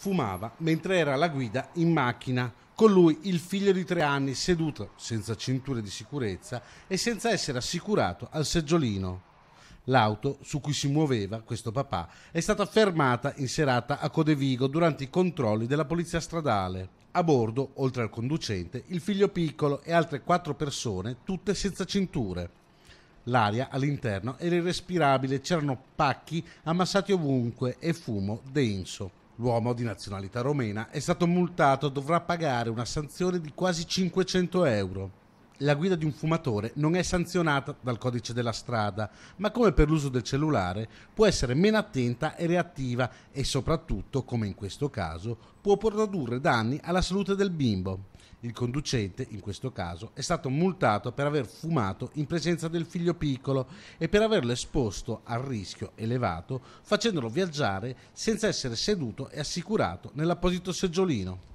fumava mentre era alla guida in macchina. Con lui il figlio di tre anni seduto senza cinture di sicurezza e senza essere assicurato al seggiolino. L'auto su cui si muoveva questo papà è stata fermata in serata a Codevigo durante i controlli della polizia stradale. A bordo, oltre al conducente, il figlio piccolo e altre quattro persone, tutte senza cinture. L'aria all'interno era irrespirabile, c'erano pacchi ammassati ovunque e fumo denso. L'uomo di nazionalità romena è stato multato e dovrà pagare una sanzione di quasi 500 euro. La guida di un fumatore non è sanzionata dal codice della strada, ma come per l'uso del cellulare può essere meno attenta e reattiva e soprattutto, come in questo caso, può produrre danni alla salute del bimbo. Il conducente, in questo caso, è stato multato per aver fumato in presenza del figlio piccolo e per averlo esposto al rischio elevato facendolo viaggiare senza essere seduto e assicurato nell'apposito seggiolino.